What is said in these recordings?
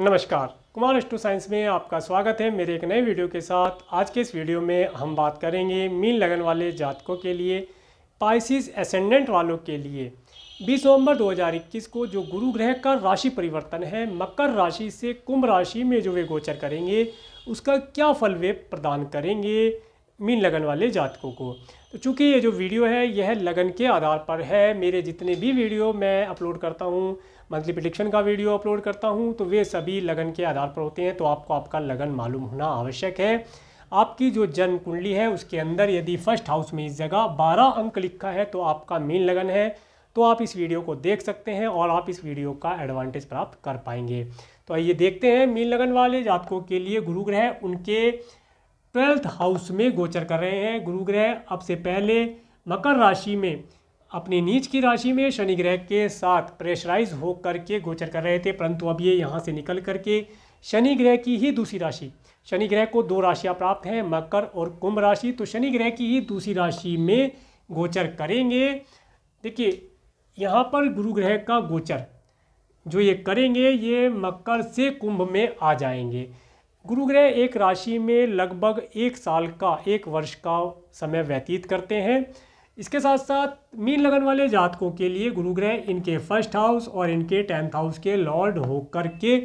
नमस्कार Kumar stew science में आपका स्वागत है मेरे एक नए वीडियो के साथ आज के इस वीडियो में हम बात करेंगे मीन लगन वाले जातकों के लिए पाइसिस एसेंडेंट वालों के लिए 20 नवंबर 2021 को जो गुरु ग्रह का राशि परिवर्तन है मकर राशि से कुंभ राशि में जो वे गोचर करेंगे उसका क्या फल वे प्रदान करेंगे मीन लगन वाले जातकों को तो चूँकि ये जो वीडियो है यह लगन के आधार पर है मेरे जितने भी वीडियो मैं अपलोड करता हूँ मंथली प्रडिक्शन का वीडियो अपलोड करता हूँ तो वे सभी लगन के आधार पर होते हैं तो आपको आपका लगन मालूम होना आवश्यक है आपकी जो जन्म कुंडली है उसके अंदर यदि फर्स्ट हाउस में इस जगह बारह अंक लिखा है तो आपका मीन लगन है तो आप इस वीडियो को देख सकते हैं और आप इस वीडियो का एडवांटेज प्राप्त कर पाएंगे तो आइए देखते हैं मीन लगन वाले जातकों के लिए गुरु ग्रह उनके ट्वेल्थ हाउस में गोचर कर रहे हैं गुरु ग्रह अब से पहले मकर राशि में अपनी नीच की राशि में शनि ग्रह के साथ प्रेशराइज होकर के गोचर कर रहे थे परंतु अब ये यहाँ से निकल करके शनि ग्रह की ही दूसरी राशि शनि ग्रह को दो राशियाँ प्राप्त हैं मकर और कुंभ राशि तो शनि ग्रह की ही दूसरी राशि में गोचर करेंगे देखिए यहाँ पर गुरु ग्रह का गोचर जो ये करेंगे ये मकर से कुंभ में आ जाएंगे गुरु ग्रह एक राशि में लगभग एक साल का एक वर्ष का समय व्यतीत करते हैं इसके साथ साथ मीन लगन वाले जातकों के लिए गुरु ग्रह इनके फर्स्ट हाउस और इनके टेंथ हाउस के लॉर्ड होकर के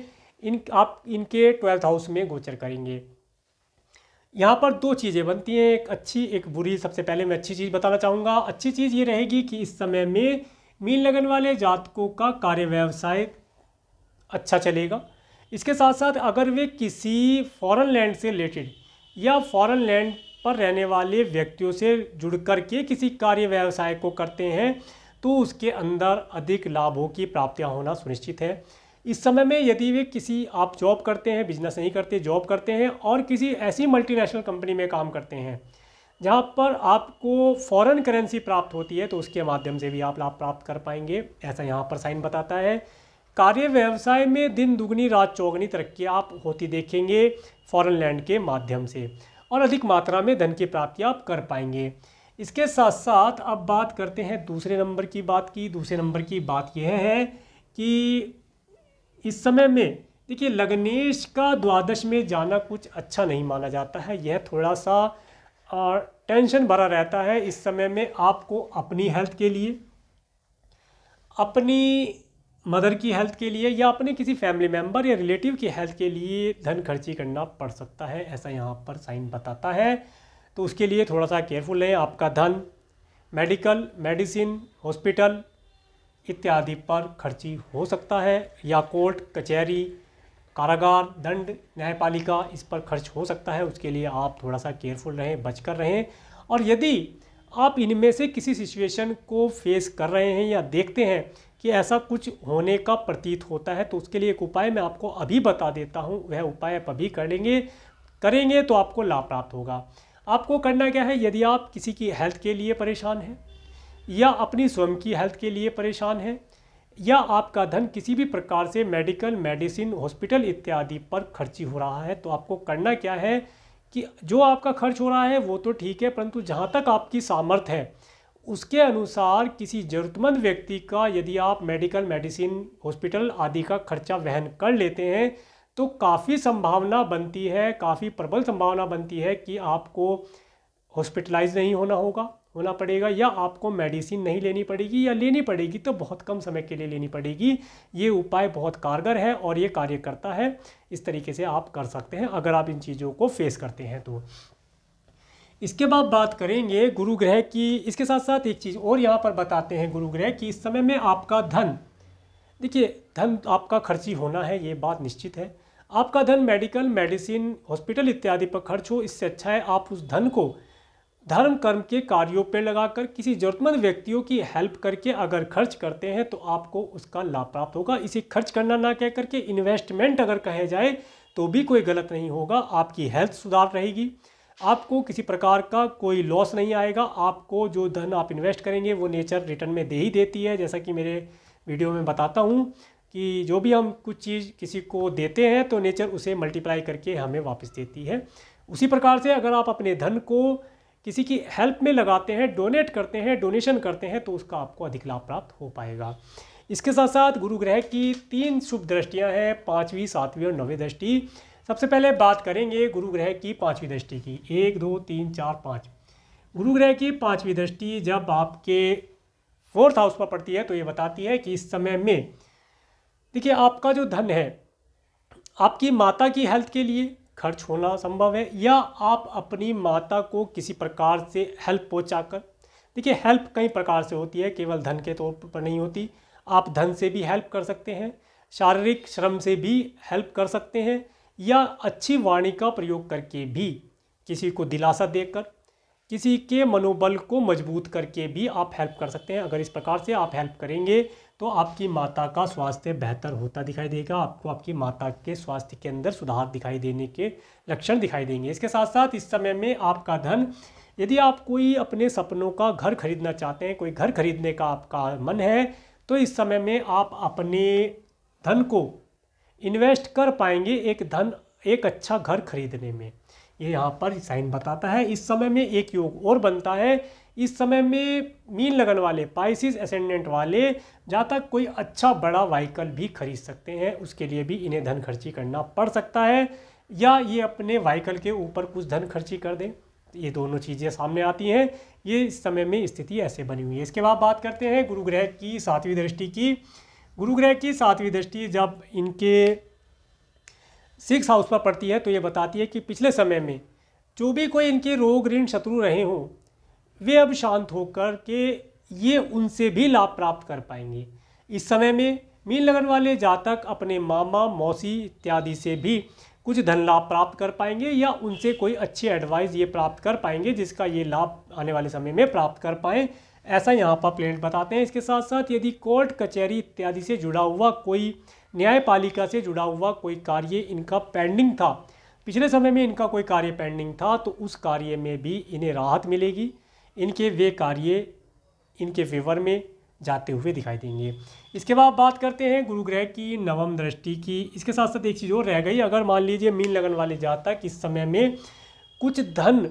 इन आप इनके ट्वेल्थ हाउस में गोचर करेंगे यहाँ पर दो चीज़ें बनती हैं एक अच्छी एक बुरी सबसे पहले मैं अच्छी चीज़ बताना चाहूँगा अच्छी चीज़ ये रहेगी कि इस समय में मीन लगन वाले जातकों का कार्य व्यवसाय अच्छा चलेगा इसके साथ साथ अगर वे किसी फॉरेन लैंड से रिलेटेड या फॉरेन लैंड पर रहने वाले व्यक्तियों से जुड़ कर के किसी कार्य व्यवसाय को करते हैं तो उसके अंदर अधिक लाभों की प्राप्तियाँ होना सुनिश्चित है इस समय में यदि वे किसी आप जॉब करते हैं बिजनेस नहीं करते जॉब करते हैं और किसी ऐसी मल्टीनेशनल कंपनी में काम करते हैं जहाँ पर आपको फॉरेन करेंसी प्राप्त होती है तो उसके माध्यम से भी आप लाभ प्राप्त कर पाएंगे ऐसा यहाँ पर साइन बताता है कार्य व्यवसाय में दिन दुगनी रात चौगनी तरक्की आप होती देखेंगे फॉरेन लैंड के माध्यम से और अधिक मात्रा में धन की प्राप्ति आप कर पाएंगे इसके साथ साथ अब बात करते हैं दूसरे नंबर की बात की दूसरे नंबर की बात यह है कि इस समय में देखिए लग्नेश का द्वादश में जाना कुछ अच्छा नहीं माना जाता है यह थोड़ा सा और टेंशन भरा रहता है इस समय में आपको अपनी हेल्थ के लिए अपनी मदर की हेल्थ के लिए या अपने किसी फैमिली मेंबर या रिलेटिव की हेल्थ के लिए धन खर्ची करना पड़ सकता है ऐसा यहाँ पर साइन बताता है तो उसके लिए थोड़ा सा केयरफुल रहें आपका धन मेडिकल मेडिसिन हॉस्पिटल इत्यादि पर खर्ची हो सकता है या कोर्ट कचहरी कारागार दंड न्यायपालिका इस पर खर्च हो सकता है उसके लिए आप थोड़ा सा केयरफुल रहें बचकर रहें और यदि आप इनमें से किसी सिचुएशन को फेस कर रहे हैं या देखते हैं कि ऐसा कुछ होने का प्रतीत होता है तो उसके लिए एक उपाय मैं आपको अभी बता देता हूँ वह उपाय आप अभी करेंगे करेंगे तो आपको लाभ प्राप्त होगा आपको करना क्या है यदि आप किसी की हेल्थ के लिए परेशान हैं या अपनी स्वयं की हेल्थ के लिए परेशान हैं या आपका धन किसी भी प्रकार से मेडिकल मेडिसिन हॉस्पिटल इत्यादि पर खर्ची हो रहा है तो आपको करना क्या है कि जो आपका खर्च हो रहा है वो तो ठीक है परंतु जहाँ तक आपकी सामर्थ्य है उसके अनुसार किसी ज़रूरतमंद व्यक्ति का यदि आप मेडिकल मेडिसिन हॉस्पिटल आदि का खर्चा वहन कर लेते हैं तो काफ़ी संभावना बनती है काफ़ी प्रबल संभावना बनती है कि आपको हॉस्पिटलाइज नहीं होना होगा होना पड़ेगा या आपको मेडिसिन नहीं लेनी पड़ेगी या लेनी पड़ेगी तो बहुत कम समय के लिए लेनी पड़ेगी ये उपाय बहुत कारगर है और ये कार्य करता है इस तरीके से आप कर सकते हैं अगर आप इन चीज़ों को फेस करते हैं तो इसके बाद बात करेंगे गुरु ग्रह की इसके साथ साथ एक चीज़ और यहाँ पर बताते हैं गुरु ग्रह कि इस समय में आपका धन देखिए धन आपका खर्ची होना है ये बात निश्चित है आपका धन मेडिकल मेडिसिन हॉस्पिटल इत्यादि पर खर्च हो इससे अच्छा है आप उस धन को धर्म कर्म के कार्यों पर लगाकर किसी जरूरतमंद व्यक्तियों की हेल्प करके अगर खर्च करते हैं तो आपको उसका लाभ प्राप्त होगा इसे खर्च करना ना कह करके इन्वेस्टमेंट अगर कहे जाए तो भी कोई गलत नहीं होगा आपकी हेल्थ सुधार रहेगी आपको किसी प्रकार का कोई लॉस नहीं आएगा आपको जो धन आप इन्वेस्ट करेंगे वो नेचर रिटर्न में दे ही देती है जैसा कि मेरे वीडियो में बताता हूँ कि जो भी हम कुछ चीज़ किसी को देते हैं तो नेचर उसे मल्टीप्लाई करके हमें वापस देती है उसी प्रकार से अगर आप अपने धन को किसी की हेल्प में लगाते हैं डोनेट करते हैं डोनेशन करते हैं तो उसका आपको अधिक लाभ प्राप्त हो पाएगा इसके साथ साथ गुरु ग्रह की तीन शुभ दृष्टियाँ हैं पाँचवीं सातवीं और नौवीं दृष्टि सबसे पहले बात करेंगे गुरु ग्रह की पांचवी दृष्टि की एक दो तीन चार पाँच गुरु ग्रह की पांचवी दृष्टि जब आपके फोर्थ हाउस पर पड़ती है तो ये बताती है कि इस समय में देखिए आपका जो धन है आपकी माता की हेल्थ के लिए खर्च होना संभव है या आप अपनी माता को किसी प्रकार से हेल्प पहुँचा देखिए हेल्प कई प्रकार से होती है केवल धन के तौर पर नहीं होती आप धन से भी हेल्प कर सकते हैं शारीरिक श्रम से भी हेल्प कर सकते हैं या अच्छी वाणी का प्रयोग करके भी किसी को दिलासा देकर किसी के मनोबल को मजबूत करके भी आप हेल्प कर सकते हैं अगर इस प्रकार से आप हेल्प करेंगे तो आपकी माता का स्वास्थ्य बेहतर होता दिखाई देगा आपको आपकी माता के स्वास्थ्य के अंदर सुधार दिखाई देने के लक्षण दिखाई देंगे इसके साथ साथ इस समय में आपका धन यदि आप कोई अपने सपनों का घर खरीदना चाहते हैं कोई घर खरीदने का आपका मन है तो इस समय में आप अपने धन को इन्वेस्ट कर पाएंगे एक धन एक अच्छा घर खरीदने में ये यहाँ पर साइन बताता है इस समय में एक योग और बनता है इस समय में मीन लगन वाले पाइसिस असेंडेंट वाले जहाँ तक कोई अच्छा बड़ा व्हीकल भी खरीद सकते हैं उसके लिए भी इन्हें धन खर्ची करना पड़ सकता है या ये अपने व्हीकल के ऊपर कुछ धन खर्ची कर दें ये दोनों चीज़ें सामने आती हैं ये इस समय में स्थिति ऐसे बनी हुई है इसके बाद बात करते हैं गुरु ग्रह की सातवीं दृष्टि की गुरुग्रह की सातवीं दृष्टि जब इनके सिक्स हाउस पर पड़ती है तो ये बताती है कि पिछले समय में जो भी कोई इनके रोग ऋण शत्रु रहे हों वे अब शांत होकर के ये उनसे भी लाभ प्राप्त कर पाएंगे इस समय में मीन लगन वाले जातक अपने मामा मौसी इत्यादि से भी कुछ धन लाभ प्राप्त कर पाएंगे या उनसे कोई अच्छी एडवाइस ये प्राप्त कर पाएंगे जिसका ये लाभ आने वाले समय में प्राप्त कर पाएँ ऐसा यहाँ पर प्लेंट बताते हैं इसके साथ साथ यदि कोर्ट कचहरी इत्यादि से जुड़ा हुआ कोई न्यायपालिका से जुड़ा हुआ कोई कार्य इनका पेंडिंग था पिछले समय में इनका कोई कार्य पेंडिंग था तो उस कार्य में भी इन्हें राहत मिलेगी इनके वे कार्य इनके फेवर में जाते हुए दिखाई देंगे इसके बाद बात करते हैं गुरु ग्रह की नवम दृष्टि की इसके साथ साथ एक चीज़ और रह गई अगर मान लीजिए मीन लगन वाले जातक इस समय में कुछ धन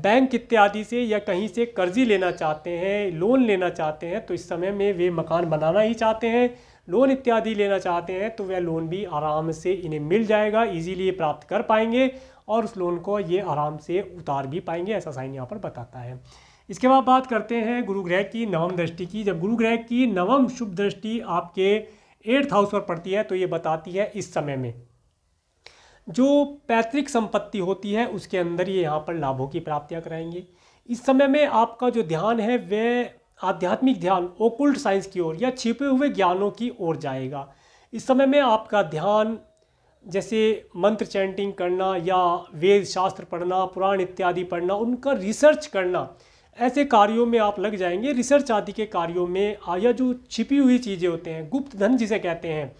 बैंक इत्यादि से या कहीं से कर्जी लेना चाहते हैं लोन लेना चाहते हैं तो इस समय में वे मकान बनाना ही चाहते हैं लोन इत्यादि लेना चाहते हैं तो वह लोन भी आराम से इन्हें मिल जाएगा इजीली प्राप्त कर पाएंगे और उस लोन को ये आराम से उतार भी पाएंगे ऐसा साइन यहाँ पर बताता है इसके बाद बात करते हैं गुरु ग्रह की नवम दृष्टि की जब गुरु ग्रह की नवम शुभ दृष्टि आपके एट्थ हाउस पर पड़ती है तो ये बताती है इस समय में जो पैतृक संपत्ति होती है उसके अंदर ये यहाँ पर लाभों की प्राप्तियाँ कराएंगे इस समय में आपका जो ध्यान है वह आध्यात्मिक ध्यान ओकुल्ट साइंस की ओर या छिपे हुए ज्ञानों की ओर जाएगा इस समय में आपका ध्यान जैसे मंत्र चैंटिंग करना या वेद शास्त्र पढ़ना पुराण इत्यादि पढ़ना उनका रिसर्च करना ऐसे कार्यों में आप लग जाएंगे रिसर्च आदि के कार्यों में या जो छिपी हुई चीज़ें होते हैं गुप्त धन जिसे कहते हैं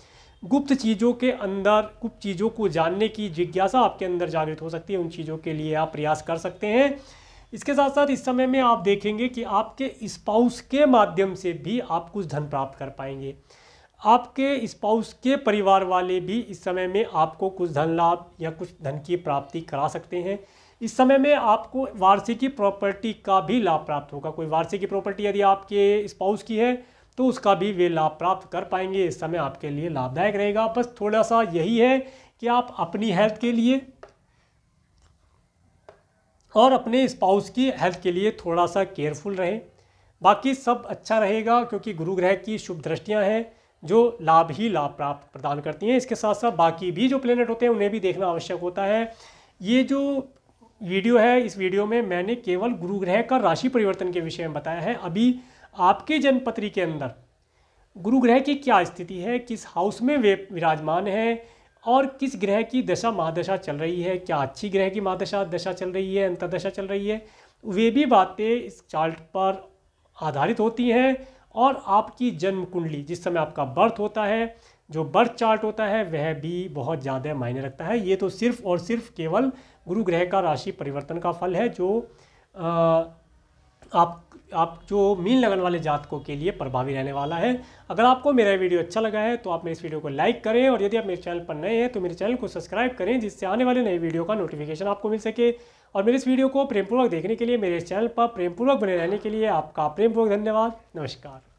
गुप्त चीज़ों के अंदर गुप्त चीज़ों को जानने की जिज्ञासा आपके अंदर जागृत हो सकती है उन चीज़ों के लिए आप प्रयास कर सकते हैं इसके साथ साथ इस समय में आप देखेंगे कि आपके स्पाउस के माध्यम से भी आप कुछ धन प्राप्त कर पाएंगे आपके स्पाउस के परिवार वाले भी इस समय में आपको कुछ धन लाभ या कुछ धन की प्राप्ति करा सकते हैं इस समय में आपको वार्षिकी प्रॉपर्टी का भी लाभ प्राप्त होगा कोई वार्षिकी प्रॉपर्टी यदि आपके स्पाउस की है तो उसका भी वे लाभ प्राप्त कर पाएंगे इस समय आपके लिए लाभदायक रहेगा बस थोड़ा सा यही है कि आप अपनी हेल्थ के लिए और अपने स्पाउस की हेल्थ के लिए थोड़ा सा केयरफुल रहें बाकी सब अच्छा रहेगा क्योंकि गुरु ग्रह की शुभ दृष्टियाँ हैं जो लाभ ही लाभ प्राप्त प्रदान करती हैं इसके साथ साथ बाकी भी जो प्लेनेट होते हैं उन्हें भी देखना आवश्यक होता है ये जो वीडियो है इस वीडियो में मैंने केवल गुरु ग्रह का राशि परिवर्तन के विषय में बताया है अभी आपके जन्मपत्री के अंदर गुरु ग्रह की क्या स्थिति है किस हाउस में वे विराजमान हैं और किस ग्रह की दशा महादशा चल रही है क्या अच्छी ग्रह की महादशा दशा चल रही है अंतरदशा चल रही है वे भी बातें इस चार्ट पर आधारित होती हैं और आपकी जन्म कुंडली जिस समय आपका बर्थ होता है जो बर्थ चार्ट होता है वह भी बहुत ज़्यादा मायने रखता है ये तो सिर्फ और सिर्फ केवल गुरु ग्रह का राशि परिवर्तन का फल है जो आ, आप आप जो मीन लगन वाले जातकों के लिए प्रभावी रहने वाला है अगर आपको मेरा वीडियो अच्छा लगा है तो आप मेरे इस वीडियो को लाइक करें और यदि आप मेरे चैनल पर नए हैं तो मेरे चैनल को सब्सक्राइब करें जिससे आने वाले नए वीडियो का नोटिफिकेशन आपको मिल सके और मेरे इस वीडियो को प्रेमपूर्वक देखने के लिए मेरे चैनल पर प्रेमपूर्वक बने रहने के लिए आपका प्रेमपूर्वक धन्यवाद नमस्कार